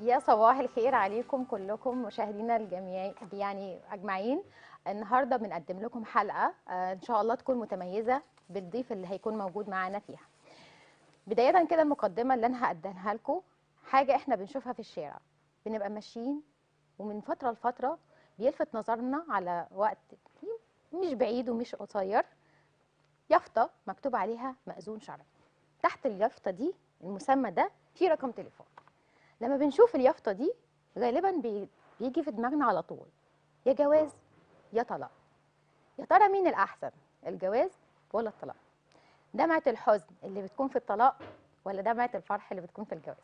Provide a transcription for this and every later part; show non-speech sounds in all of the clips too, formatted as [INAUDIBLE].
يا صباح الخير عليكم كلكم مشاهدينا الجميع يعني اجمعين النهارده بنقدم لكم حلقه آه، ان شاء الله تكون متميزه بالضيف اللي هيكون موجود معانا فيها بدايه كده المقدمه اللي انا هقدمها لكم حاجه احنا بنشوفها في الشارع بنبقى ماشيين ومن فتره لفتره بيلفت نظرنا على وقت مش بعيد ومش قصير يافطه مكتوب عليها مأذون شرعي تحت اليافطه دي المسمى ده في رقم تليفون لما بنشوف اليافطه دي غالبا بيجي في دماغنا على طول يا جواز يا طلاق يا ترى مين الاحسن الجواز ولا الطلاق دمعه الحزن اللي بتكون في الطلاق ولا دمعه الفرح اللي بتكون في الجواز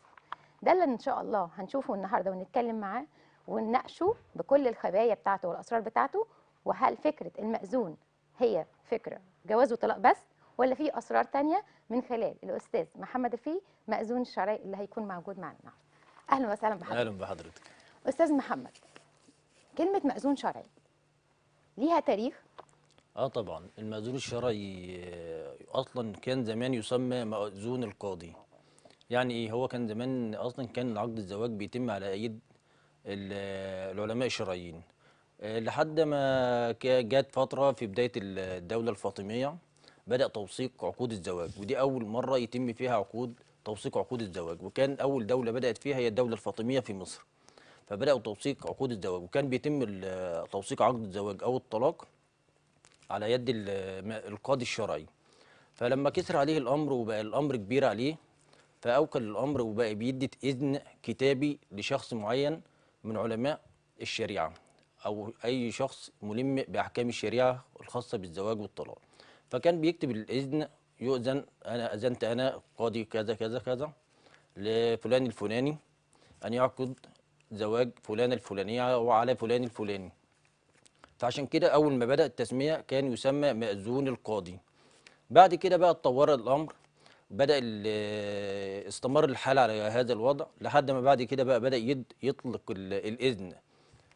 ده اللي ان شاء الله هنشوفه النهارده ونتكلم معاه ونناقشه بكل الخبايا بتاعته والاسرار بتاعته وهل فكره المأذون هي فكره جواز وطلاق بس ولا في اسرار تانية من خلال الاستاذ محمد الفي مأذون الشرعي اللي هيكون موجود معنا النهارده اهلا وسهلا بحضرتك اهلا بحضرتك استاذ محمد كلمه مأذون شرعي ليها تاريخ اه طبعا المأذون الشرعي آه، اصلا كان زمان يسمى مأذون القاضي يعني ايه هو كان زمان اصلا كان عقد الزواج بيتم على ايد العلماء الشرعيين آه، لحد ما جت فتره في بدايه الدوله الفاطميه بدا توثيق عقود الزواج ودي اول مره يتم فيها عقود توثيق عقود الزواج وكان اول دوله بدات فيها هي الدوله الفاطميه في مصر فبداوا توثيق عقود الزواج وكان بيتم توثيق عقد الزواج او الطلاق على يد القاضي الشرعي فلما كسر عليه الامر وبقى الامر كبير عليه فاوكل الامر وبقى بيدي اذن كتابي لشخص معين من علماء الشريعه او اي شخص ملم باحكام الشريعه الخاصه بالزواج والطلاق فكان بيكتب الاذن يؤذن انا اذنت انا قاضي كذا كذا كذا لفلان الفلاني ان يعقد زواج فلان الفلانيه وعلى فلان الفلاني فعشان كده اول ما بدا التسميه كان يسمى ماذون القاضي بعد كده بقى اتطور الامر بدا آه، استمر الحال على هذا الوضع لحد ما بعد كده بقى بدا يد يطلق الاذن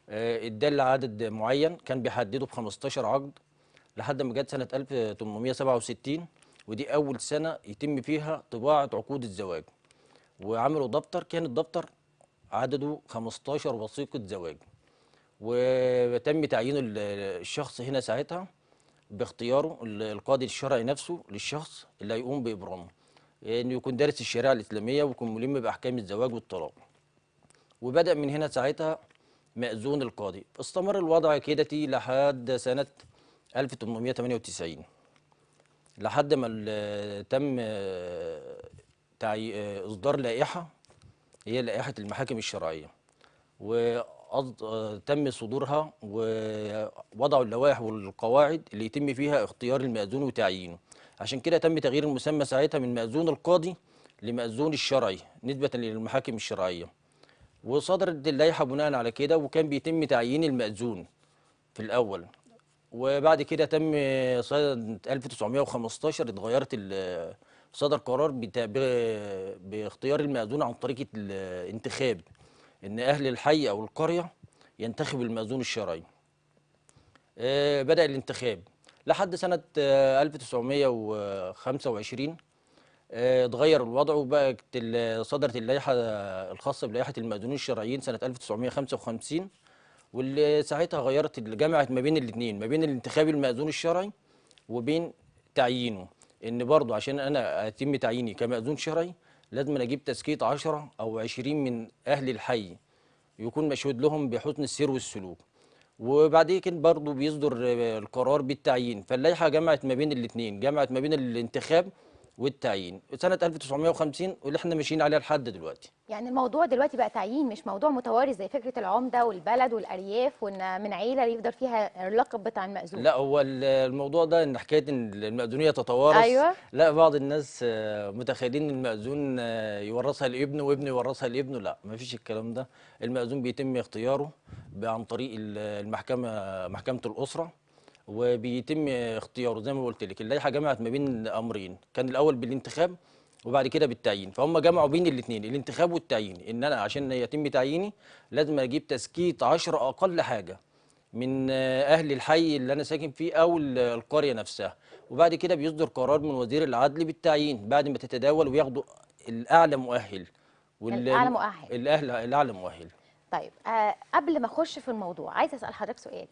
آه، ادال لعدد معين كان بيحدده ب 15 عقد لحد ما جت سنه 1867 ودي اول سنه يتم فيها طباعه عقود الزواج وعملوا دفتر كان الدفتر عدده 15 وثيقه زواج وتم تعيين الشخص هنا ساعتها باختياره القاضي الشرعي نفسه للشخص اللي هيقوم بابرامه انه يعني يكون دارس الشريعه الاسلاميه ويكون ملم باحكام الزواج والطلاق وبدا من هنا ساعتها مأذون القاضي استمر الوضع كده لحد سنه 1898 لحد ما تم آه، آه، اصدار لائحه هي لائحه المحاكم الشرعيه وتم آه، صدورها ووضعوا اللوائح والقواعد اللي يتم فيها اختيار المأذون وتعيينه عشان كده تم تغيير المسمى ساعتها من مأذون القاضي لمأذون الشرعي نسبة للمحاكم الشرعية وصدرت اللائحة بناء على كده وكان بيتم تعيين المأذون في الأول وبعد كده تم سنه 1915 اتغيرت صدر قرار باختيار المأذون عن طريق الانتخاب ان اهل الحي او القريه ينتخب المأذون الشرعي آه، بدأ الانتخاب لحد سنة 1925 آه، آه، اتغير الوضع وبقت صدرت اللائحة الخاصة بلائحة المأذونين الشرعيين سنة 1955 واللي ساعتها غيرت جمعت ما بين الاثنين ما بين الانتخاب المأذون الشرعي وبين تعيينه ان برضه عشان انا اتم تعييني كمأذون شرعي لازم أنا اجيب تسكيت 10 او 20 من اهل الحي يكون مشهود لهم بحسن السير والسلوك وبعدين كان برضه بيصدر القرار بالتعيين فاللائحه جمعت ما بين الاثنين جمعت ما بين الانتخاب والتعيين سنه 1950 واللي احنا ماشيين عليها لحد دلوقتي يعني الموضوع دلوقتي بقى تعيين مش موضوع متوارث زي فكره العمده والبلد والارياف وان من عيله يفضل فيها اللقب بتاع المأذون لا هو الموضوع ده ان حكايه ان المأذونيه تتوارث أيوة. لا بعض الناس آه، متخيلين ان المأذون آه، يورثها لابنه وابنه يورثها لابنه لا ما فيش الكلام ده المأذون بيتم اختياره عن طريق المحكمه محكمه الاسره وبيتم اختياره زي ما قلت لك اللائحه جمعت ما بين امرين كان الاول بالانتخاب وبعد كده بالتعيين فهم جمعوا بين الاثنين الانتخاب والتعيين ان انا عشان يتم تعييني لازم اجيب تسكيت 10 اقل حاجه من اهل الحي اللي انا ساكن فيه او القريه نفسها وبعد كده بيصدر قرار من وزير العدل بالتعيين بعد ما تتداول وياخدوا الاعلى مؤهل وال... الاعلى مؤهل الاهل الاعلى مؤهل طيب أه قبل ما اخش في الموضوع عايز اسال حضرتك سؤال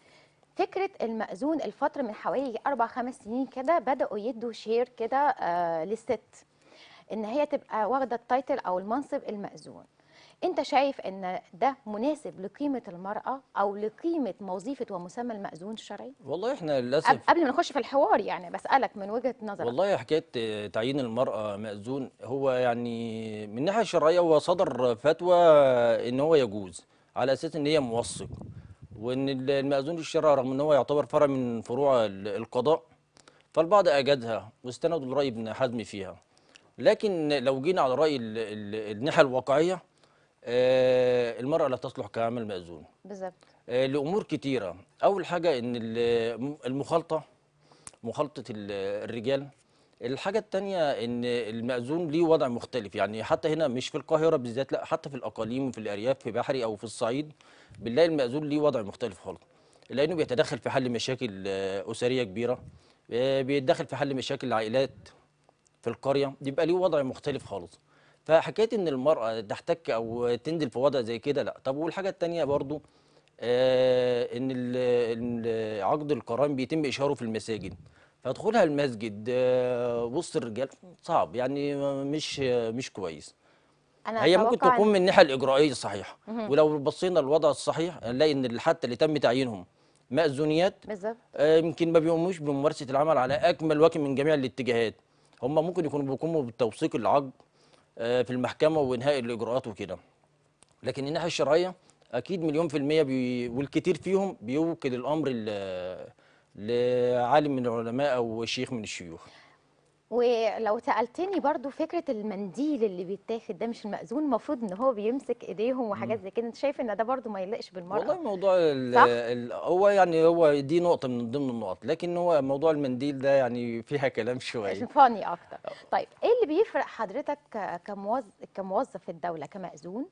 فكره المأذون الفتره من حوالي اربع خمس سنين كده بداوا يدوا شير كده آه، للست ان هي تبقى واخده التايتل او المنصب المأذون انت شايف ان ده مناسب لقيمه المراه او لقيمه وظيفه ومسمى المأذون الشرعي والله احنا للاسف قبل ما نخش في الحوار يعني بسالك من وجهه نظرك والله حكايه آه، تعيين المراه مأذون هو يعني من الناحيه الشرعيه هو صدر فتوى ان هو يجوز على اساس ان هي موثق وان المأذون للشرع رغم ان هو يعتبر فرع من فروع القضاء فالبعض اجادها واستندوا لراي ابن حزم فيها لكن لو جينا على راي الناحيه الواقعيه آه، المراه لا تصلح كعمل مأذون بالظبط آه، لامور كتيره اول حاجه ان المخالطه مخالطه الرجال الحاجة التانية إن المأذون ليه وضع مختلف يعني حتى هنا مش في القاهرة بالذات لا حتى في الأقاليم وفي الأرياف في بحري أو في الصعيد بنلاقي المأذون ليه وضع مختلف خالص لأنه بيتدخل في حل مشاكل آه، أسرية كبيرة آه، بيتدخل في حل مشاكل العائلات في القرية بيبقى ليه وضع مختلف خالص فحكاية إن المرأة تحتك أو تنزل في وضع زي كده لا طب والحاجة التانية برضو آه إن عقد القران بيتم إشهاره في المساجد فدخولها المسجد آه، وسط الرجال صعب يعني مش مش كويس أنا هي ممكن تكون من الناحيه الاجرائيه الصحيحه ولو بصينا للوضع الصحيح هنلاقي ان حتى اللي تم تعيينهم مأذونيات بالظبط آه، يمكن ما بيقوموش بممارسه العمل على اكمل وجه من جميع الاتجاهات هم ممكن يكونوا بيقوموا بالتوثيق العقد آه، في المحكمه وانهاء الاجراءات وكده لكن الناحيه الشرعيه اكيد مليون في الميه بي والكتير فيهم بيوكل الامر لعالم من العلماء او شيخ من الشيوخ ولو سالتني برضو فكره المنديل اللي بيتاخد ده مش المأذون المفروض ان هو بيمسك ايديهم وحاجات زي كده انت شايف ان ده برضو ما يلقش بالمره والله موضوع هو يعني هو دي نقطه من ضمن النقط لكن هو موضوع المنديل ده يعني فيها كلام شويه فاني اكتر طيب ايه اللي بيفرق حضرتك كموظف كموظف الدوله كمأذون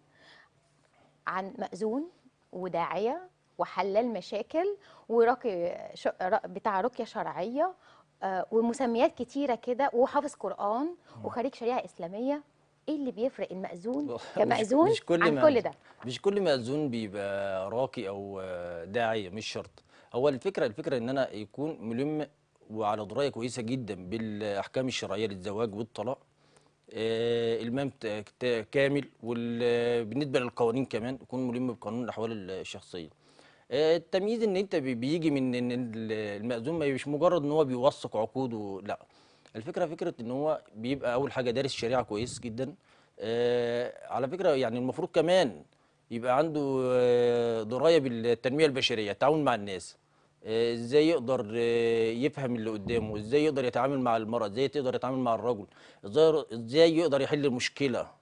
عن مأذون وداعيه وحلال مشاكل وراقي بتاع رقيه شرعيه آه، ومسميات كتيره كده وحافظ قران وخريج شريعه اسلاميه ايه اللي بيفرق المأذون كمأذون [LAUGHS] مش كل عن كل ده مش كل مأذون بيبقى راقي او داعيه مش شرط هو الفكره الفكره ان انا يكون ملم وعلى درايه كويسه جدا بالاحكام الشرعيه للزواج والطلاق آه المام كامل وبالنسبه للقوانين كمان يكون ملم بقانون الاحوال الشخصيه التمييز ان انت بيجي من ان المأذون مش مجرد ان هو بيوثق عقوده لا الفكره فكره ان هو بيبقى اول حاجه دارس شريعه كويس جدا آه، على فكره يعني المفروض كمان يبقى عنده آه، درايه بالتنميه البشريه التعاون مع الناس آه، ازاي يقدر يفهم اللي قدامه ازاي يقدر يتعامل مع المرأة ازاي يقدر يتعامل مع الرجل ازاي يقدر يحل المشكله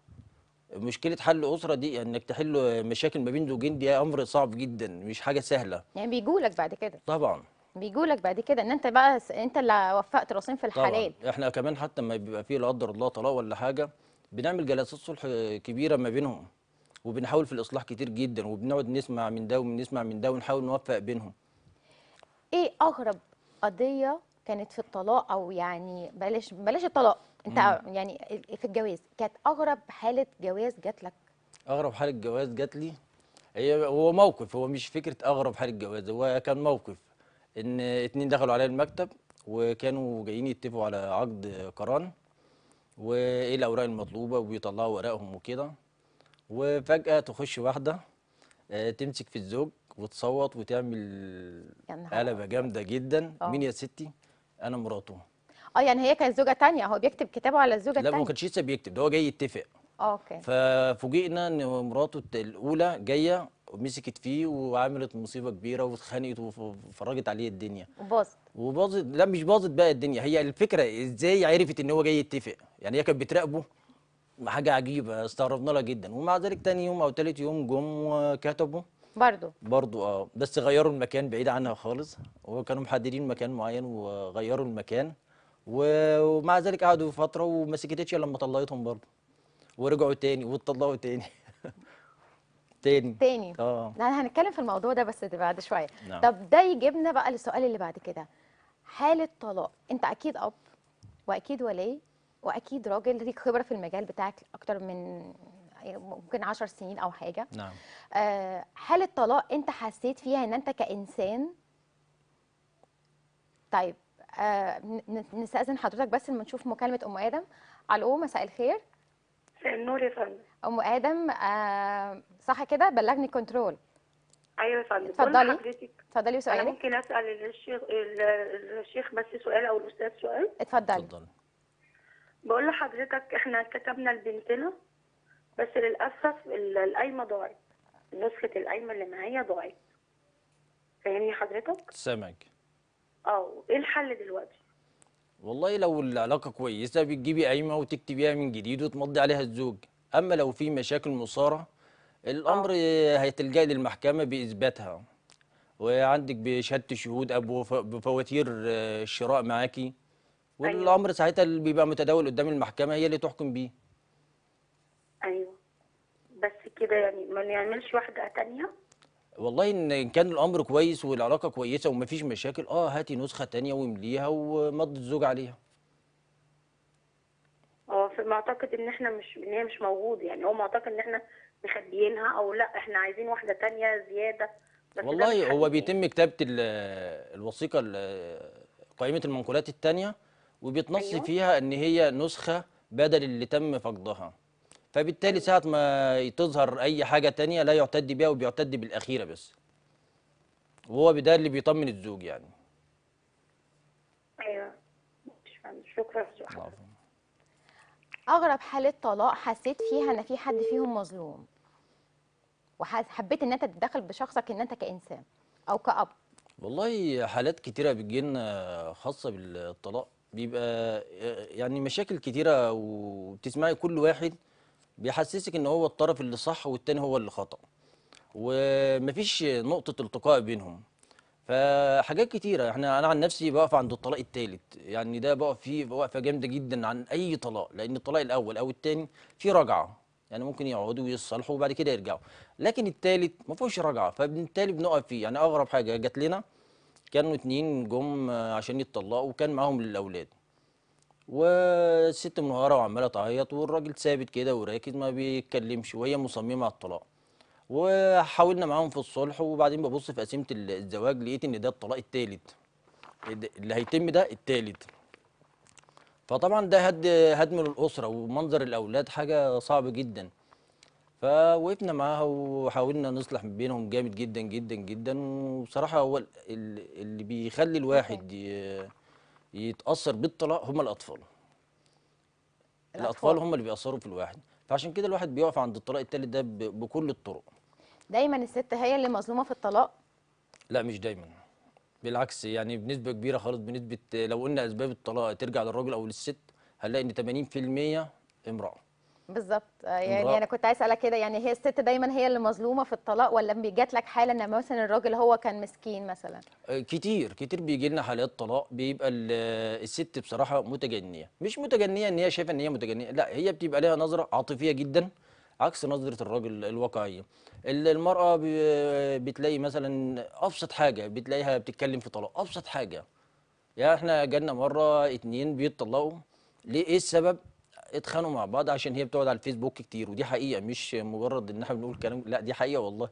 مشكله حل اسره دي انك تحل مشاكل ما بين زوجين دي امر صعب جدا مش حاجه سهله يعني بيجوا لك بعد كده طبعا بيجوا لك بعد كده ان انت بقى انت اللي وفقت راسين في الحلال طبعا. احنا كمان حتى ما بيبقى فيه لا قدر الله طلاق ولا حاجه بنعمل جلسات صلح كبيره ما بينهم وبنحاول في الاصلاح كتير جدا وبنقعد نسمع من ده ونسمع من ده ونحاول نوفق بينهم ايه اغرب قضيه كانت في الطلاق او يعني بلاش بلاش الطلاق انت مم. يعني في الجواز كانت اغرب حاله جواز جات لك اغرب حاله جواز جات لي هي هو موقف هو مش فكره اغرب حاله جواز هو كان موقف ان اتنين دخلوا عليا المكتب وكانوا جايين يتفقوا على عقد قران وايه الاوراق المطلوبه وبيطلعوا ورقهم وكده وفجاه تخش واحده آه، تمسك في الزوج وتصوت وتعمل قلبه جامده جدا أوه. مين يا ستي انا مراته اه يعني هي كانت زوجه ثانيه هو بيكتب كتابه على الزوجه الثانيه لا ما كانش لسه بيكتب ده هو جاي يتفق آه، اوكي ففوجئنا ان مراته الاولى جايه ومسكت فيه وعملت مصيبه كبيره واتخانقت وفرجت عليه الدنيا وباظت وباظت لا مش باظت بقى الدنيا هي الفكره ازاي عرفت ان هو جاي يتفق يعني هي كانت بتراقبه حاجه عجيبه استغربنا لها جدا ومع ذلك تاني يوم او تالت يوم جم وكتبوا برضه برضه اه بس غيروا المكان بعيد عنها خالص وكانوا محددين مكان معين وغيروا المكان ومع ذلك قعدوا فتره وما سكتتش لما طلقتهم برضه ورجعوا تاني واتطلقوا تاني [LAUGHS] تاني تاني اه هنتكلم في الموضوع ده بس بعد شويه نعم. طب ده يجيبنا بقى للسؤال اللي بعد كده حاله طلاق انت اكيد اب واكيد ولي واكيد راجل ليك خبره في المجال بتاعك اكتر من ممكن 10 سنين او حاجه نعم آه حاله طلاق انت حسيت فيها ان انت كانسان طيب آه، نستأذن حضرتك بس لما نشوف مكالمة أم آدم ألو مساء الخير النور يا فندم أم آدم آه، صح كده بلغني كنترول ايوه يا فندم اتفضلي اتفضلي وسؤالك انا ممكن اسال الشيخ الشيخ بس سؤال او الاستاذ سؤال اتفضلي اتفضلي بقول لحضرتك احنا كتبنا لبنتنا بس للاسف القايمه ضاعت نسخه القايمه اللي معايا ضاعت فاهمني حضرتك؟ سامعك اه ايه الحل دلوقتي والله لو العلاقه كويسه بتجيبي قايمه وتكتبيها من جديد وتمضي عليها الزوج اما لو في مشاكل مصارعه الامر آه. هيتلجأ للمحكمه باثباتها وعندك بشهاده شهود او بفواتير الشراء آه، معاكي أيوة. والامر أيوة. ساعتها اللي بيبقى متداول قدام المحكمه هي اللي تحكم بيه ايوه بس كده يعني ما نعملش واحده تانيه والله ان كان الامر كويس والعلاقه كويسه ومفيش مشاكل اه هاتي نسخه تانية وامليها ومضي الزوج عليها اه في معتقد ان احنا مش ان هي مش موجود يعني هو معتقد ان احنا مخبيينها او لا احنا عايزين واحده تانية زياده بس والله هو بيتم كتابه الوثيقه قائمه المنقولات الثانيه وبيتنص أيوه؟ فيها ان هي نسخه بدل اللي تم فقدها فبالتالي ساعة ما تظهر أي حاجة تانية لا يعتد بها وبيعتد بالأخيرة بس وهو ده اللي بيطمن الزوج يعني أيوة شكرا شكرا أغرب حالة طلاق حسيت فيها إن في حد فيهم مظلوم وحبيت إن أنت تتدخل بشخصك إن أنت كإنسان أو كأب والله حالات كتيرة بتجي لنا خاصة بالطلاق بيبقى يعني مشاكل كتيرة وبتسمعي كل واحد بيحسسك ان هو الطرف اللي صح والتاني هو اللي خطأ ومفيش نقطة التقاء بينهم فحاجات كتيرة احنا انا عن نفسي بقف عند الطلاق الثالث يعني ده بقف فيه وقفة جامدة جدا عن اي طلاق لان الطلاق الاول او الثاني فيه رجعة يعني ممكن يقعدوا ويصالحوا وبعد كده يرجعوا لكن الثالث ما فيهوش رجعة فبالتالي بنقف فيه يعني اغرب حاجة جات لنا كانوا اتنين جم عشان يتطلقوا وكان معاهم الاولاد والست منهاره وعماله تعيط والراجل ثابت كده وراكز ما بيتكلمش وهي مصممه على الطلاق وحاولنا معاهم في الصلح وبعدين ببص في قسيمه الزواج لقيت ان ده الطلاق الثالث اللي هيتم ده الثالث فطبعا ده هد هدم للاسره ومنظر الاولاد حاجه صعبه جدا فوقفنا معاها وحاولنا نصلح بينهم جامد جدا جدا جدا وبصراحه هو اللي بيخلي الواحد يتاثر بالطلاق هم الاطفال الاطفال الأطفال هم اللي بيأثروا في الواحد فعشان كده الواحد بيقف عند الطلاق التالت ده بكل الطرق دايما الست هي اللي مظلومه في الطلاق لا مش دايما بالعكس يعني بنسبه كبيره خالص بنسبه لو قلنا اسباب الطلاق ترجع للراجل او للست هنلاقي ان 80% امراه بالظبط آه، يعني انا كنت عايز اسالك كده يعني هي الست دايما هي اللي مظلومه في الطلاق ولا بيجات لك حاله ان مثلا الراجل هو كان مسكين مثلا آه، كتير كتير بيجي لنا حالات طلاق بيبقى الست بصراحه متجنيه مش متجنيه ان هي شايفه ان هي متجنيه لا هي بتبقى لها نظره عاطفيه جدا عكس نظره الراجل الواقعيه المراه بتلاقي مثلا ابسط حاجه بتلاقيها بتتكلم في طلاق ابسط حاجه يا يعني احنا جالنا مره اتنين بيتطلقوا ليه ايه السبب اتخانقوا مع بعض عشان هي بتقعد على الفيسبوك كتير ودي حقيقه مش مجرد ان احنا بنقول كلام لا دي حقيقه والله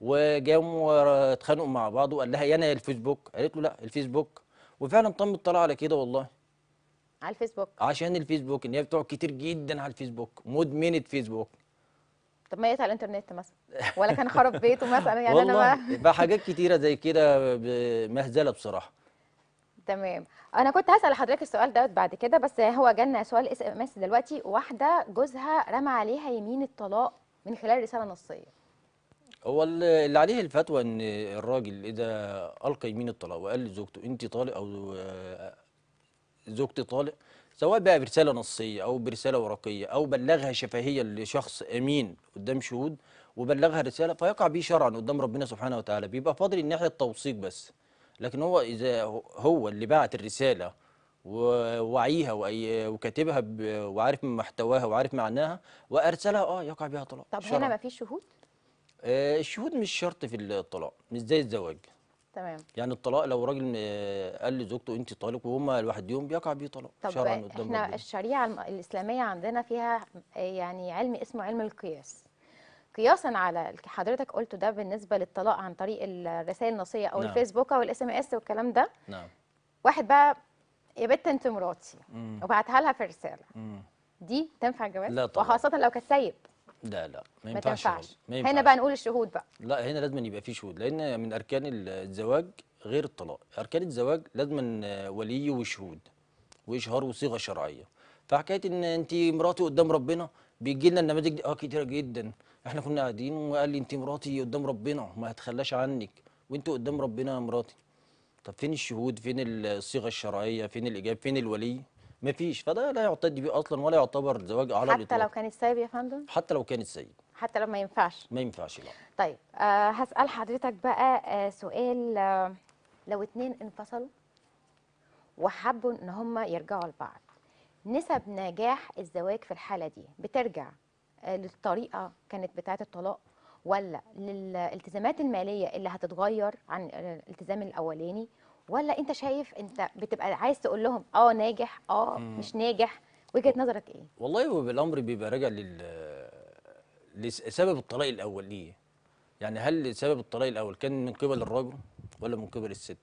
وجاوا اتخانقوا مع بعض وقال لها يا انا الفيسبوك قالت له لا الفيسبوك وفعلا تم الطلاق على كده والله على الفيسبوك عشان الفيسبوك ان هي بتقعد كتير جدا على الفيسبوك مدمنه فيسبوك طب ما على الانترنت مثلا ولا كان خرب بيته مثلا يعني انا ما بقى حاجات كتيره زي كده مهزله بصراحه تمام انا كنت هسال حضرتك السؤال دوت بعد كده بس هو جالنا سؤال اس ام اس دلوقتي واحده جوزها رمى عليها يمين الطلاق من خلال رساله نصيه هو اللي عليه الفتوى ان الراجل اذا إيه القى يمين الطلاق وقال لزوجته انت طالق او آه، زوجتي طالق سواء بقى برساله نصيه او برساله ورقيه او بلغها شفهيه لشخص امين قدام شهود وبلغها رساله فيقع به شرعا قدام ربنا سبحانه وتعالى بيبقى فاضل الناحيه التوثيق بس لكن هو اذا هو اللي بعت الرساله ووعيها وكاتبها وعارف من محتواها وعارف معناها وارسلها اه يقع بها طلاق طب هنا ما فيش شهود آه، الشهود مش شرط في الطلاق مش زي الزواج تمام يعني الطلاق لو راجل آه، قال لزوجته انت طالق وهما لوحدهم بيقع بيه طلاق طب شرعا قدام احنا الشريعه الاسلاميه عندنا فيها آه، يعني علم اسمه علم القياس قياسا على حضرتك قلته ده بالنسبه للطلاق عن طريق الرسائل النصيه او نعم. الفيسبوك او الاس ام اس والكلام ده نعم. واحد بقى يا بت انت مراتي وبعتها لها في الرساله مم. دي تنفع الجواز لا طبعا وخاصه لو كانت سايب لا لا ما ينفعش ما ما ينفعش. هنا بقى نقول الشهود بقى لا هنا لازم يبقى في شهود لان من اركان الزواج غير الطلاق اركان الزواج لازم ولي وشهود واشهار وصيغه شرعيه فحكايه ان انت مراتي قدام ربنا بيجي لنا النماذج دي اه كتيره جدا احنا كنا قاعدين وقال لي انت مراتي قدام ربنا ما هتخلاش عنك وانت قدام ربنا يا مراتي طب فين الشهود فين الصيغه الشرعيه فين الاجابه فين الولي ما فيش فده لا يعتد به اصلا ولا يعتبر زواج على حتى الإطلاق. لو كان السيد يا فندم حتى لو كان السيد حتى لو ما ينفعش ما ينفعش لا طيب آه هسال حضرتك بقى آه سؤال آه لو اتنين انفصلوا وحبوا ان هم يرجعوا لبعض نسب نجاح الزواج في الحالة دي بترجع آه، للطريقة كانت بتاعة الطلاق ولا للالتزامات المالية اللي هتتغير عن الالتزام الأولاني ولا أنت شايف أنت بتبقى عايز تقول لهم أه ناجح أه مش ناجح وجهة نظرك إيه؟ والله هو الأمر بيبقى راجع لل لسبب الطلاق ليه؟ يعني هل سبب الطلاق الأول كان من قبل الرجل ولا من قبل الست؟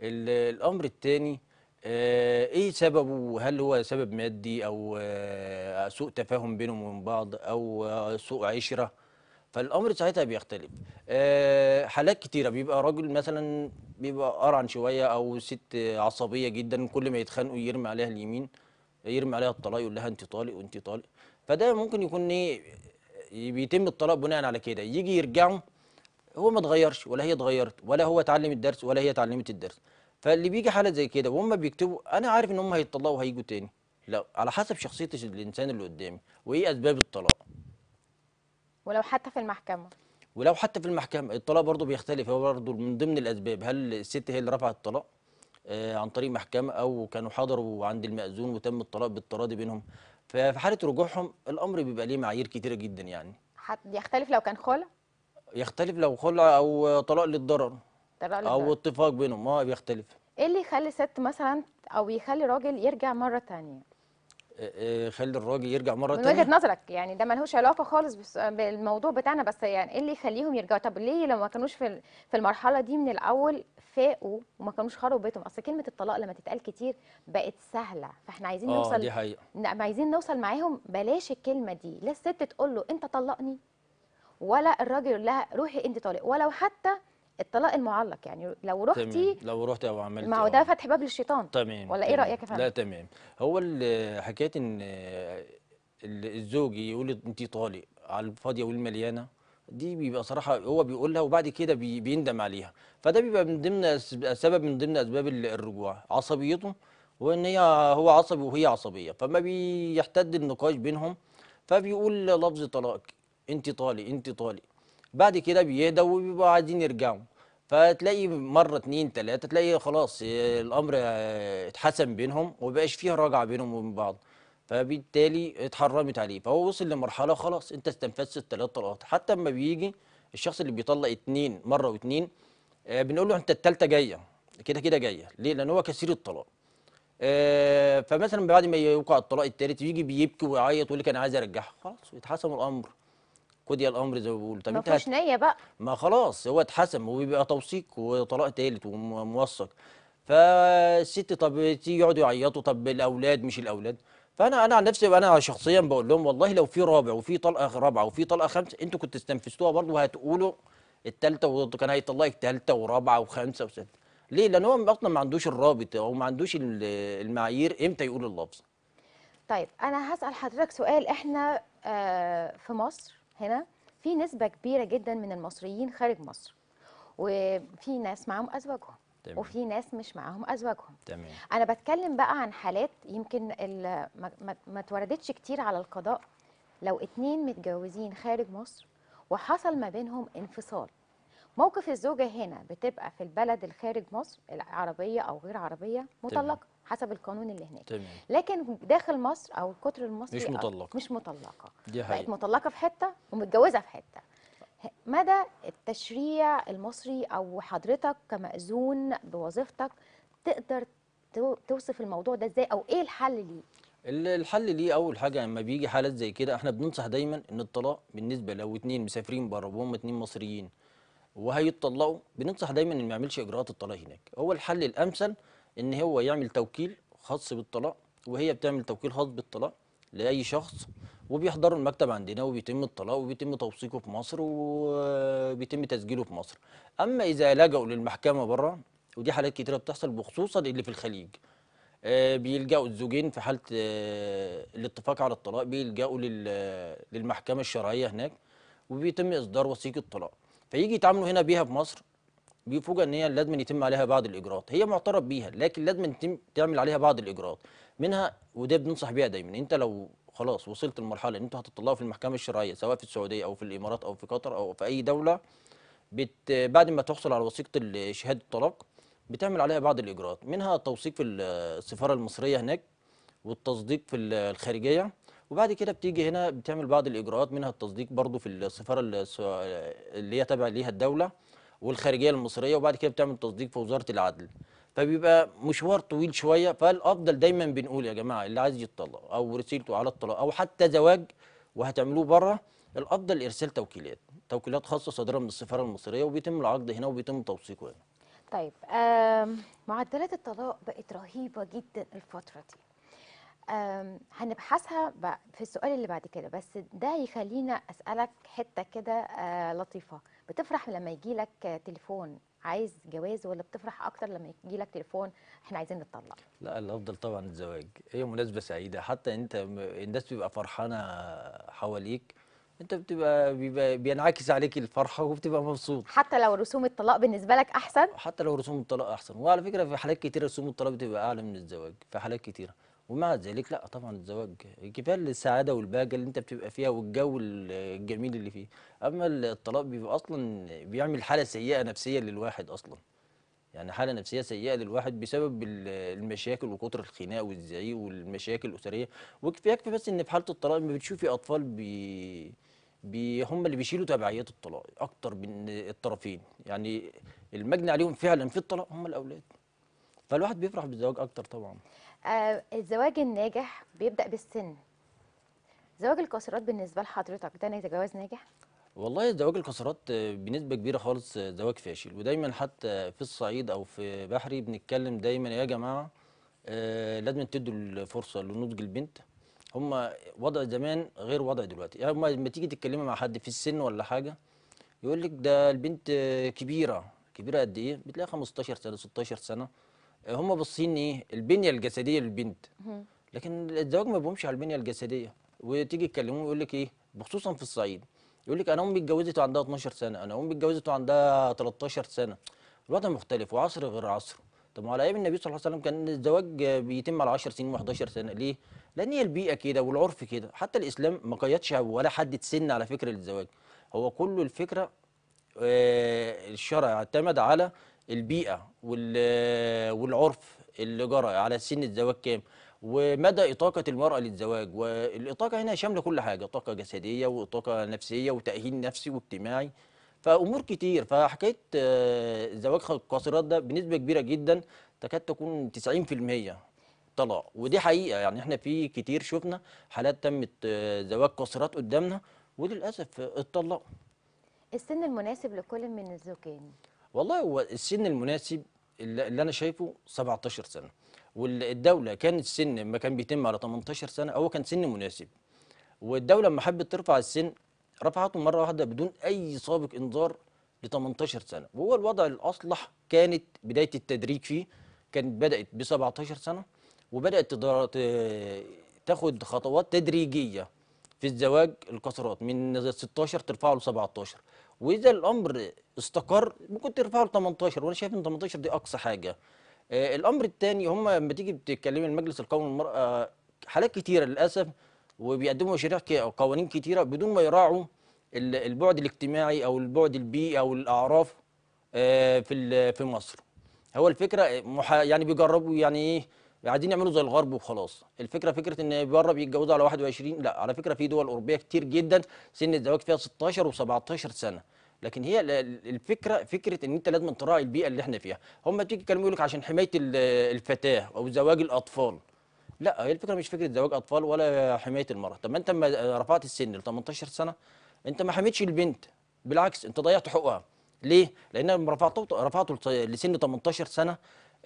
الأمر الثاني آه، ايه سببه هل هو سبب مادي او آه، سوء تفاهم بينهم وبين بعض او آه، سوء عشره فالامر ساعتها بيختلف حالات كتيره بيبقى راجل مثلا بيبقى قرعن شويه او ست عصبيه جدا كل ما يتخانقوا يرمي عليها اليمين يرمي عليها الطلاق يقول لها انت طالق وانت طالق فده ممكن يكون ايه بيتم الطلاق بناء على كده يجي يرجعوا هو ما اتغيرش ولا هي اتغيرت ولا هو اتعلم الدرس ولا هي اتعلمت الدرس فاللي بيجي حاله زي كده وهم بيكتبوا انا عارف ان هم هيتطلقوا وهيجوا تاني لا على حسب شخصيه الانسان اللي قدامي وايه اسباب الطلاق ولو حتى في المحكمه ولو حتى في المحكمه الطلاق برضه بيختلف هو برضه من ضمن الاسباب هل الست هي اللي رفعت الطلاق آه عن طريق محكمه او كانوا حضروا عند المأذون وتم الطلاق بالتراضي بينهم ففي حاله رجوعهم الامر بيبقى ليه معايير كتيره جدا يعني يختلف لو كان خلع يختلف لو خلع او طلاق للضرر او اتفاق بينهم ما هو بيختلف ايه اللي يخلي ست مثلا او يخلي راجل يرجع مره ثانيه إيه، إيه يخلي الراجل يرجع مره ثانيه من وجهه نظرك يعني ده ملهوش علاقه خالص آه، بالموضوع بتاعنا بس يعني ايه اللي يخليهم يرجعوا طب ليه لو ما كانوش في في المرحله دي من الاول فاقوا وما كانوش خرجوا بيتهم اصل كلمه الطلاق لما تتقال كتير بقت سهله فاحنا عايزين آه نوصل دي حقيقة. عايزين نوصل معاهم بلاش الكلمه دي لا الست تقول له انت طلقني ولا الراجل يقول لها روحي انت طالق ولو حتى الطلاق المعلق يعني لو رحتي تمام. لو رحتي او عملتي ما هو ده فتح باب للشيطان تمام ولا ايه رايك يا فندم؟ لا تمام هو حكايه ان الزوج يقول انت طالق على الفاضيه والمليانه دي بيبقى صراحه هو بيقولها وبعد كده بي بيندم عليها فده بيبقى من ضمن سبب من ضمن اسباب الرجوع عصبيته وان هي هو عصبي وهي عصبيه فما بيحتد النقاش بينهم فبيقول لفظ طلاق انت طالق انت طالق بعد كده بيهدى وبيبقوا عايزين يرجعوا فتلاقي مره اتنين تلاته تلاقي خلاص آه، الامر آه، اتحسن بينهم ومبقاش فيها رجعه بينهم وبين بعض فبالتالي اتحرمت عليه فهو وصل لمرحله خلاص انت استنفذت الثلاث طلقات حتى اما بيجي الشخص اللي بيطلق اتنين مره واتنين آه بنقول له انت الثالثه جايه كده كده جايه ليه؟ لان هو كثير الطلاق. آه فمثلا بعد ما يوقع الطلاق الثالث يجي بيبكي ويعيط ويقول لك انا عايز ارجعها خلاص اتحسم الامر قضي الامر زي ما بيقولوا طب ما فيش نيه بقى ما خلاص هو اتحسم وبيبقى توثيق وطلاق ثالث وموثق فالست طب يقعدوا يعيطوا طب الاولاد مش الاولاد فانا انا عن نفسي انا شخصيا بقول لهم والله لو في رابع وفي طلقه رابعه وفي طلقه خمسه انتوا كنتوا استنفذتوها برضه وهتقولوا الثالثه وكان هيطلقك ثالثه ورابعه وخمسه وسته ليه؟ لان هو اصلا ما عندوش الرابط او ما عندوش المعايير امتى يقول اللفظ. طيب انا هسال حضرتك سؤال احنا آه، في مصر هنا في نسبة كبيرة جدا من المصريين خارج مصر وفي ناس معاهم أزواجهم تمام. وفي ناس مش معاهم أزواجهم تمام. أنا بتكلم بقى عن حالات يمكن ما اتوردتش كتير على القضاء لو اتنين متجوزين خارج مصر وحصل ما بينهم انفصال موقف الزوجة هنا بتبقى في البلد الخارج مصر العربية أو غير عربية مطلقة حسب القانون اللي هناك تمام. لكن داخل مصر او القطر المصري مش آه، مطلقه مش مطلقه دي حقيقة. بقت مطلقه في حته ومتجوزه في حته مدى التشريع المصري او حضرتك كمأذون بوظيفتك تقدر توصف الموضوع ده ازاي او ايه الحل ليه الحل ليه اول حاجه لما بيجي حالات زي كده احنا بننصح دايما ان الطلاق بالنسبه لو اتنين مسافرين بره وهم اتنين مصريين وهيتطلقوا بننصح دايما ان ما يعملش اجراءات الطلاق هناك هو الحل الامثل ان هو يعمل توكيل خاص بالطلاق وهي بتعمل توكيل خاص بالطلاق لاي شخص وبيحضروا المكتب عندنا وبيتم الطلاق وبيتم توثيقه في مصر وبيتم تسجيله في مصر اما اذا لجأوا للمحكمه بره ودي حالات كتيره بتحصل بخصوصا اللي في الخليج آه، بيلجأوا الزوجين في حالة آه، الاتفاق على الطلاق بيلجأوا للمحكمة الشرعية هناك وبيتم إصدار وثيقة طلاق فيجي يتعاملوا هنا بيها في مصر بيفوجئ ان هي لازم يتم عليها بعض الاجراءات هي معترف بيها لكن لازم يتم تعمل عليها بعض الاجراءات منها وده بننصح بيها دايما انت لو خلاص وصلت لمرحله ان انتوا هتطلعوا في المحكمه الشرعيه سواء في السعوديه او في الامارات او في قطر او في اي دوله بت بعد ما تحصل على وثيقه شهاده الطلاق بتعمل عليها بعض الاجراءات منها التوثيق في السفاره المصريه هناك والتصديق في الخارجيه وبعد كده بتيجي هنا بتعمل بعض الاجراءات منها التصديق برضو في السفاره اللي هي تابعه ليها الدوله والخارجيه المصريه وبعد كده بتعمل تصديق في وزاره العدل فبيبقى مشوار طويل شويه فالافضل دايما بنقول يا جماعه اللي عايز يتطلق او رسالته على الطلاق او حتى زواج وهتعملوه بره الافضل ارسال توكيلات توكيلات خاصه صادره من السفاره المصريه وبيتم العقد هنا وبيتم توثيقه هنا طيب معدلات الطلاق بقت رهيبه جدا الفتره دي هنبحثها في السؤال اللي بعد كده بس ده يخلينا اسالك حته كده آه، لطيفه بتفرح لما يجي لك تليفون عايز جواز ولا بتفرح اكتر لما يجي لك تليفون احنا عايزين نتطلق لا الافضل طبعا الزواج هي مناسبه سعيده حتى انت الناس بتبقى فرحانه حواليك انت بتبقى بيبقى بينعكس عليك الفرحه وبتبقى مبسوط حتى لو رسوم الطلاق بالنسبه لك احسن حتى لو رسوم الطلاق احسن وعلى فكره في حالات كتيره رسوم الطلاق بتبقى اعلى من الزواج في حالات كتيره ومع ذلك لا طبعا الزواج كفايه السعاده والبهجه اللي انت بتبقى فيها والجو الجميل اللي فيه اما الطلاق بيبقى اصلا بيعمل حاله سيئه نفسيه للواحد اصلا يعني حاله نفسيه سيئه للواحد بسبب المشاكل وكتر الخناق والزعيق والمشاكل الاسريه يكفي بس ان في حاله الطلاق ما بتشوفي اطفال بي بي هم اللي بيشيلوا تبعيات الطلاق اكتر من الطرفين يعني المجني عليهم فعلا في الطلاق هم الاولاد فالواحد بيفرح بالزواج اكتر طبعا آه الزواج الناجح بيبدا بالسن زواج الكسرات بالنسبه لحضرتك ده جواز ناجح والله زواج الكسرات آه، بنسبه كبيره خالص آه، زواج فاشل ودايما حتى في الصعيد او في بحري بنتكلم دايما يا جماعه آه لازم تدوا الفرصه لنضج البنت هما وضع زمان غير وضع دلوقتي يعني لما تيجي تتكلمي مع حد في السن ولا حاجه يقول لك ده البنت كبيره كبيره قد ايه بتلاقي 15 سنه 16 سنه هم باصين ايه البنيه الجسديه للبنت لكن الزواج ما بيقومش على البنيه الجسديه وتيجي تكلمهم يقول لك ايه خصوصا في الصعيد يقول لك انا امي اتجوزت وعندها 12 سنه انا امي اتجوزت وعندها 13 سنه الوضع مختلف وعصر غير عصره طب على ايام النبي صلى الله عليه وسلم كان الزواج بيتم على 10 سنين و11 سنه ليه؟ لان هي البيئه كده والعرف كده حتى الاسلام ما قيدش ولا حدد سن على فكره للزواج هو كله الفكره آه، الشرع اعتمد على البيئه والعرف اللي جرى على سن الزواج كام ومدى إطاقة المرأة للزواج والإطاقة هنا شاملة كل حاجة طاقه جسدية وإطاقة نفسية وتأهيل نفسي واجتماعي فأمور كتير فحكاية زواج القاصرات ده بنسبة كبيرة جدا تكاد تكون 90% طلاق ودي حقيقة يعني احنا في كتير شفنا حالات تمت زواج قاصرات قدامنا وللأسف اتطلقوا السن المناسب لكل من الزوجين والله هو السن المناسب اللي انا شايفه 17 سنه والدوله كانت السن لما كان بيتم على 18 سنه هو كان سن مناسب والدوله لما حبت ترفع السن رفعته مره واحده بدون اي سابق انذار ل 18 سنه وهو الوضع الاصلح كانت بدايه التدريج فيه كانت بدات ب 17 سنه وبدات تاخد خطوات تدريجيه في الزواج الكسرات من 16 ترفعه ل 17 واذا الامر استقر ممكن ترفعه ل 18 وانا شايف ان 18 دي اقصى حاجه آه، الامر الثاني هم لما تيجي بتتكلمي المجلس القومي للمراه حالات كتيره للاسف وبيقدموا مشاريع قوانين كتيره بدون ما يراعوا البعد الاجتماعي او البعد البيئي او الاعراف آه، في في مصر هو الفكره يعني بيجربوا يعني ايه قاعدين يعملوا زي الغرب وخلاص الفكره فكره ان بره بيتجوزوا على 21 لا على فكره في دول اوروبيه كتير جدا سن الزواج فيها 16 و17 سنه لكن هي الفكره فكره ان انت لازم تراعي البيئه اللي احنا فيها هم تيجي يتكلموا يقول لك عشان حمايه الفتاه او زواج الاطفال لا هي الفكره مش فكره زواج اطفال ولا حمايه المراه طب ما انت لما رفعت السن ل 18 سنه انت ما حميتش البنت بالعكس انت ضيعت حقوقها ليه لان لما رفعته رفعته لسن 18 سنه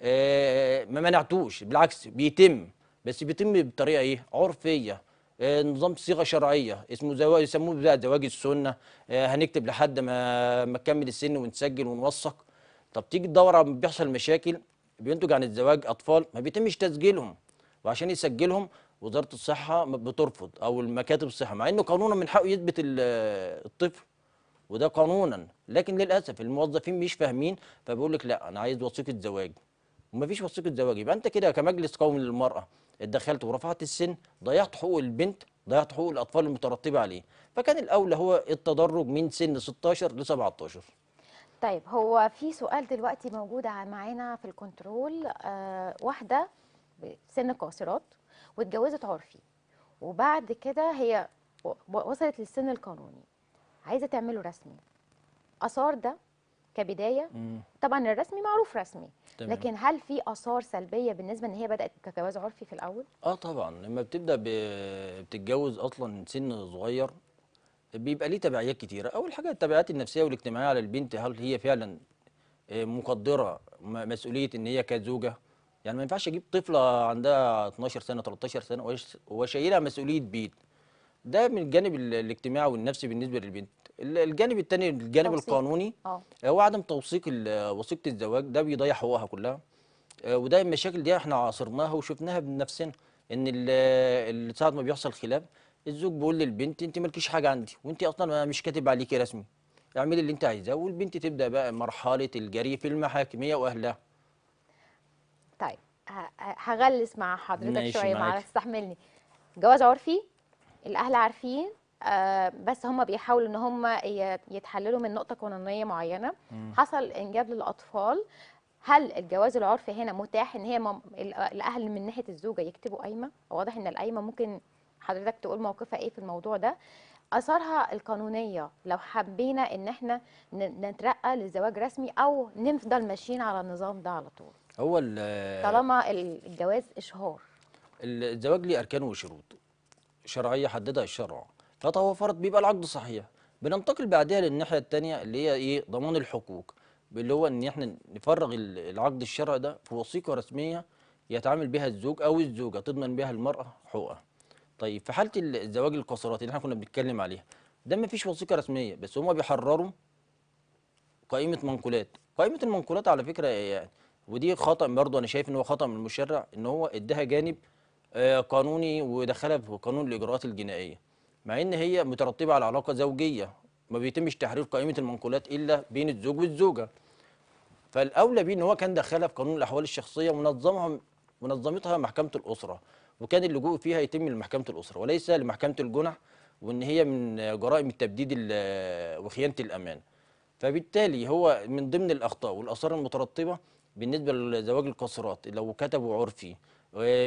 آه، ما منعتوش بالعكس بيتم بس بيتم بطريقه ايه عرفيه آه، نظام صيغه شرعيه اسمه زواج يسموه بقى زواج السنه آه، هنكتب لحد ما ما تكمل السن ونسجل ونوثق طب تيجي الدوره بيحصل مشاكل بينتج عن الزواج اطفال ما بيتمش تسجيلهم وعشان يسجلهم وزاره الصحه بترفض او المكاتب الصحه مع انه قانونا من حقه يثبت الطفل وده قانونا لكن للاسف الموظفين مش فاهمين فبيقول لك لا انا عايز وثيقه زواج ومفيش وثيقه زواج يبقى انت كده كمجلس قومي للمراه اتدخلت ورفعت السن ضيعت حقوق البنت ضيعت حقوق الاطفال المترتبه عليه فكان الاولى هو التدرج من سن 16 ل 17 طيب هو في سؤال دلوقتي موجود معانا في الكنترول آه واحده سن قاصرات واتجوزت عرفي وبعد كده هي وصلت للسن القانوني عايزه تعمله رسمي اثار ده كبدايه مم. طبعا الرسمي معروف رسمي تمام. لكن هل في اثار سلبيه بالنسبه ان هي بدات كجواز عرفي في الاول اه طبعا لما بتبدا ب... بتتجوز اصلا سن صغير بيبقى ليه تبعيات كتيره اول حاجه التبعيات النفسيه والاجتماعيه على البنت هل هي فعلا آه، مقدره مسؤوليه ان هي كزوجه يعني ما ينفعش اجيب طفله عندها 12 سنه 13 سنه وشايلها مسؤوليه بيت ده من الجانب الاجتماعي والنفسي بالنسبه للبنت الجانب الثاني الجانب توصيق. القانوني أوه. آه، هو عدم توثيق وثيقه الزواج ده بيضيع حقوقها كلها آه، وده المشاكل دي احنا عاصرناها وشفناها بنفسنا ان اللي ساعه ما بيحصل خلاف الزوج بيقول للبنت انت مالكيش حاجه عندي وانت اصلا انا مش كاتب عليكي رسمي اعملي اللي انت عايزاه والبنت تبدا بقى مرحله الجري في المحاكميه واهلها طيب هغلس مع حضرتك شويه معلش استحملني جواز عرفي الاهل عارفين آه، بس هم بيحاولوا ان هم يتحللوا من نقطه قانونيه معينه حصل انجاب للاطفال هل الجواز العرفي هنا متاح ان هي الاهل من ناحيه الزوجه يكتبوا قايمه واضح ان القايمه ممكن حضرتك تقول موقفها ايه في الموضوع ده اثارها القانونيه لو حبينا ان احنا نترقى لزواج رسمي او نفضل ماشيين على النظام ده على طول هو طالما الجواز اشهار الزواج ليه اركان وشروط شرعيه حددها الشرع فتوفرت بيبقى العقد صحيح بننتقل بعدها للناحيه الثانيه اللي هي ايه ضمان الحقوق اللي هو ان احنا نفرغ العقد الشرعي ده في وثيقه رسميه يتعامل بها الزوج او الزوجه تضمن بها المراه حقوقها طيب في حاله الزواج القاصرات اللي احنا كنا بنتكلم عليها ده ما فيش وثيقه رسميه بس هما بيحرروا قائمه منقولات قائمه المنقولات على فكره إيه يعني ودي خطا برضه انا شايف ان هو خطا من المشرع ان هو اداها جانب آه، قانوني ودخلها في قانون الاجراءات الجنائيه مع ان هي مترتبه على علاقه زوجيه ما بيتمش تحرير قائمه المنقولات الا بين الزوج والزوجه فالاولى بيه ان هو كان دخلها في قانون الاحوال الشخصيه ونظمها منظمتها محكمه الاسره وكان اللجوء فيها يتم لمحكمه الاسره وليس لمحكمه الجنح وان هي من جرائم التبديد وخيانه الامان فبالتالي هو من ضمن الاخطاء والاثار المترتبه بالنسبه لزواج القاصرات لو كتبوا عرفي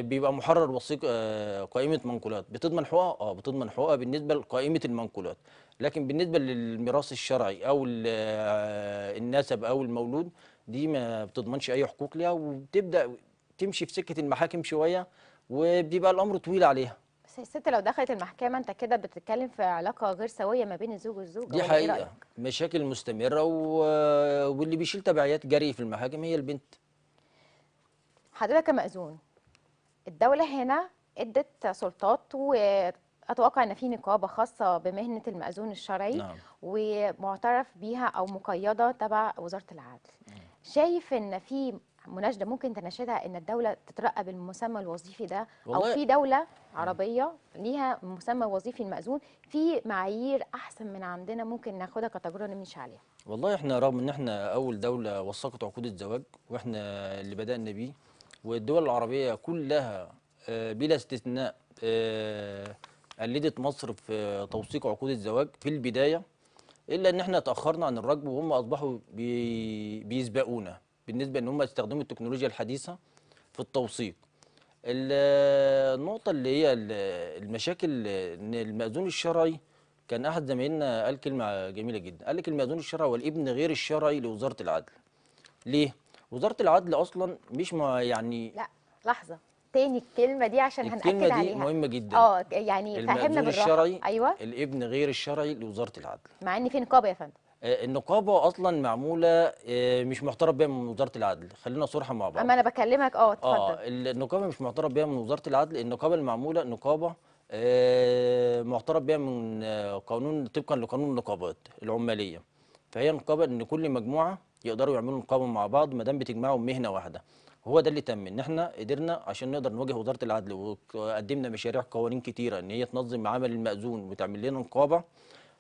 بيبقى محرر وثيق آه، قائمه منقولات بتضمن حقوقها اه بتضمن حقوقها بالنسبه لقائمه المنقولات لكن بالنسبه للميراث الشرعي او آه، النسب او المولود دي ما بتضمنش اي حقوق ليها وبتبدا تمشي في سكه المحاكم شويه وبيبقى الامر طويل عليها بس الست لو دخلت المحكمه انت كده بتتكلم في علاقه غير سويه ما بين الزوج والزوجه دي إيه حقيقه مشاكل مستمره و... واللي بيشيل تبعيات جري في المحاكم هي البنت حضرتك مأذون الدولة هنا ادت سلطات واتوقع ان في نقابه خاصه بمهنه المأذون الشرعي نعم. ومعترف بيها او مقيده تبع وزاره العدل نعم. شايف ان في مناشده ممكن تناشدها ان الدوله تترقى بالمسمى الوظيفي ده والله. او في دوله عربيه ليها مسمى وظيفي المأذون في معايير احسن من عندنا ممكن ناخدها كتجربه نمشي عليها والله احنا رغم ان احنا اول دوله وثقت عقود الزواج واحنا اللي بدانا بيه والدول العربية كلها آه، بلا استثناء آه، قلدت مصر في توثيق عقود الزواج في البداية إلا إن إحنا تأخرنا عن الركب وهم أصبحوا بيسبقونا بالنسبة إن هم استخدموا التكنولوجيا الحديثة في التوثيق النقطة اللي هي المشاكل إن المأذون الشرعي كان أحد زمايلنا قال كلمة جميلة جدا قال لك المأذون الشرعي هو الابن غير الشرعي لوزارة العدل ليه؟ وزاره العدل اصلا مش ما يعني لا لحظه تاني الكلمه دي عشان هنأكد عليها الكلمه دي مهمه جدا اه يعني فهمنا بالراحه الشرعي ايوه الابن غير الشرعي لوزاره العدل مع ان في نقابه يا فندم آه، النقابه اصلا معموله آه، مش معترف بيها من وزاره العدل خلينا صراحه مع بعض اما انا بكلمك اه اتفضل اه النقابه مش معترف بيها من وزاره العدل النقابه المعموله نقابه آه، معترف بيها من قانون طبقا لقانون النقابات العماليه فهي نقابه ان كل مجموعه يقدروا يعملوا مقاومه مع بعض ما دام بتجمعهم مهنه واحده هو ده اللي تم ان احنا قدرنا عشان نقدر نواجه وزاره العدل وقدمنا مشاريع قوانين كتيره ان هي تنظم عمل المأذون وتعمل لنا نقابه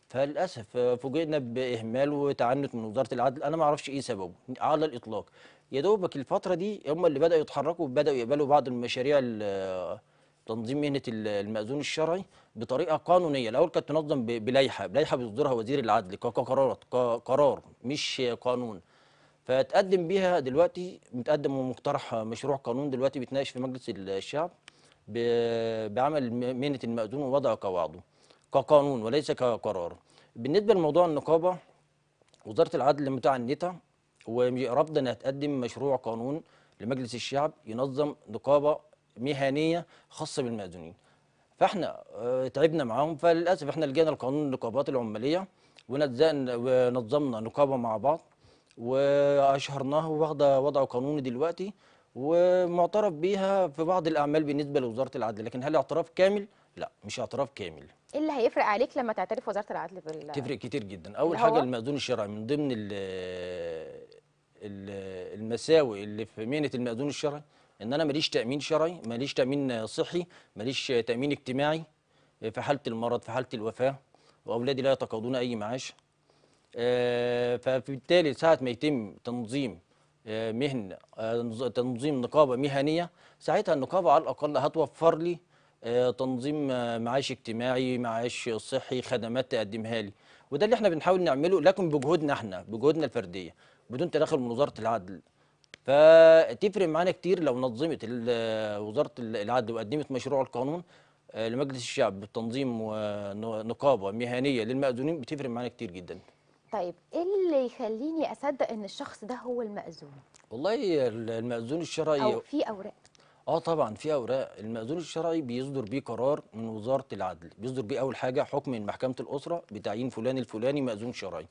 فللاسف فوجئنا باهمال وتعنت من وزاره العدل انا ما اعرفش ايه سببه على الاطلاق يا دوبك الفتره دي هم اللي بداوا يتحركوا وبداوا يقبلوا بعض المشاريع تنظيم مهنه المأذون الشرعي بطريقه قانونيه الاول كانت تنظم بلائحه بلائحه بيصدرها وزير العدل كقرارات كقرار مش قانون فتقدم بيها دلوقتي متقدم ومقترح مشروع قانون دلوقتي بيتناقش في مجلس الشعب بعمل مهنه المأذون ووضع قواعده كقانون وليس كقرار. بالنسبه لموضوع النقابه وزاره العدل متعنتها ورفض انها تقدم مشروع قانون لمجلس الشعب ينظم نقابه مهنيه خاصه بالمأذونين. فاحنا آه، تعبنا معاهم فللاسف احنا لجانا القانون النقابات العماليه ونظمنا نقابه مع بعض واشهرناه واخده وضعه قانوني دلوقتي ومعترف بيها في بعض الاعمال بالنسبه لوزاره العدل لكن هل اعتراف كامل لا مش اعتراف كامل ايه اللي هيفرق عليك لما تعترف وزاره العدل بال تفرق كتير جدا اول حاجه المأذون الشرعي من ضمن ال المساوئ اللي في مهنه المأذون الشرعي ان انا ماليش تامين شرعي ماليش تامين صحي ماليش تامين اجتماعي في حاله المرض في حاله الوفاه واولادي لا يتقاضون اي معاش آه، فبالتالي ساعة ما يتم تنظيم آه، مهن آه، تنظيم نقابة مهنية ساعتها النقابة على الأقل هتوفر لي تنظيم معاش اجتماعي معاش صحي خدمات تقدمها لي وده اللي احنا بنحاول نعمله لكن بجهودنا احنا بجهودنا الفردية بدون تدخل من وزارة العدل فتفرق معانا كتير لو نظمت وزارة العدل وقدمت مشروع القانون لمجلس الشعب بتنظيم ونقابة مهنية للمأذونين بتفرق معانا كتير جداً طيب ايه اللي يخليني اصدق ان الشخص ده هو المأذون والله المأذون الشرعي او في اوراق اه طبعا في اوراق المأذون الشرعي بيصدر بيه قرار من وزاره العدل بيصدر بيه اول حاجه حكم من محكمه الاسره بتعيين فلان الفلاني مأذون شرعي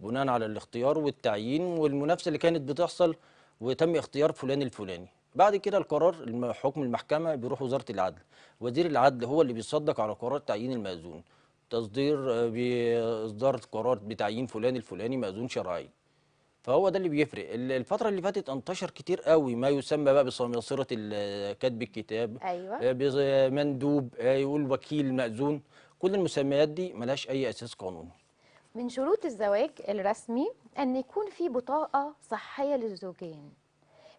بناء على الاختيار والتعيين والمنافسه اللي كانت بتحصل وتم اختيار فلان الفلاني بعد كده القرار حكم المحكمه بيروح وزاره العدل وزير العدل هو اللي بيصدق على قرار تعيين المأذون تصدير آه، باصدار قرار بتعيين فلان الفلاني مأذون شرعي فهو ده اللي بيفرق الفتره اللي فاتت انتشر كتير قوي ما يسمى بقى بصماصره كاتب الكتاب ايوه آه، بمندوب آه، يقول وكيل مأذون كل المسميات دي ملهاش اي اساس قانوني من شروط الزواج الرسمي ان يكون في بطاقه صحيه للزوجين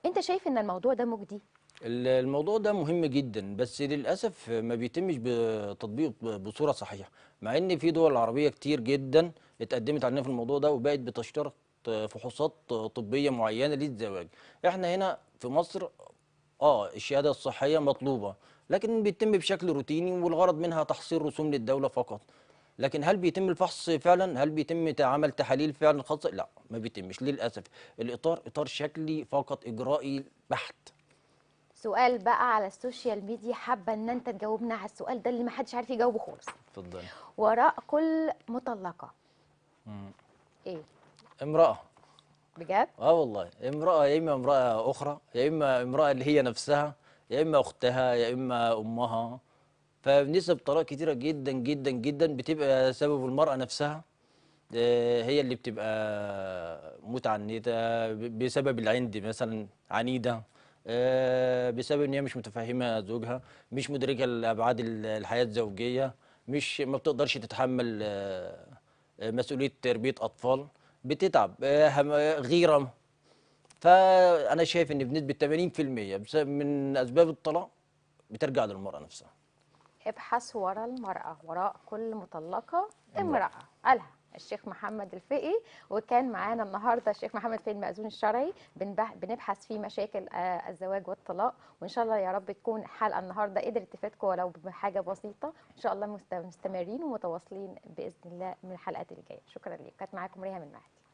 انت شايف ان الموضوع ده مجدي الموضوع ده مهم جدا بس للاسف ما بيتمش بتطبيقه بصوره صحيحه مع ان في دول عربيه كتير جدا اتقدمت علينا في الموضوع ده وبقت بتشترط فحوصات طبيه معينه للزواج احنا هنا في مصر اه الشهاده الصحيه مطلوبه لكن بيتم بشكل روتيني والغرض منها تحصيل رسوم للدوله فقط لكن هل بيتم الفحص فعلا هل بيتم عمل تحاليل فعلا خاصه لا ما بيتمش للاسف الاطار اطار شكلي فقط اجرائي بحت سؤال بقى على السوشيال ميديا حابه ان انت تجاوبنا على السؤال ده اللي ما حدش عارف يجاوبه خالص اتفضل وراء كل مطلقه مم. ايه امراه بجد اه والله امراه يا اما امراه اخرى يا اما امراه اللي هي نفسها يا اما اختها يا اما امها فبنسب طلاق كتيره جدا جدا جدا بتبقى سبب المراه نفسها آه، هي اللي بتبقى متعنده بسبب العند مثلا عنيده آه، بسبب ان هي مش متفهمه زوجها مش مدركه الابعاد الحياه الزوجيه مش ما بتقدرش تتحمل آه، آه، مسؤوليه تربيه اطفال بتتعب غيره فانا شايف ان بنسبه 80% من اسباب الطلاق بترجع للمراه نفسها ابحث وراء المراه وراء كل مطلقه امراه قالها الشيخ محمد الفقي وكان معانا النهارده الشيخ محمد الفقي المأذون الشرعي بنبحث في مشاكل آه، الزواج والطلاق وان شاء الله يا رب تكون الحلقه النهارده قدرت تفيدكم ولو بحاجه بسيطه ان شاء الله مستمرين ومتواصلين باذن الله من الحلقات الجايه شكرا لكم كانت معاكم ريهام المهدي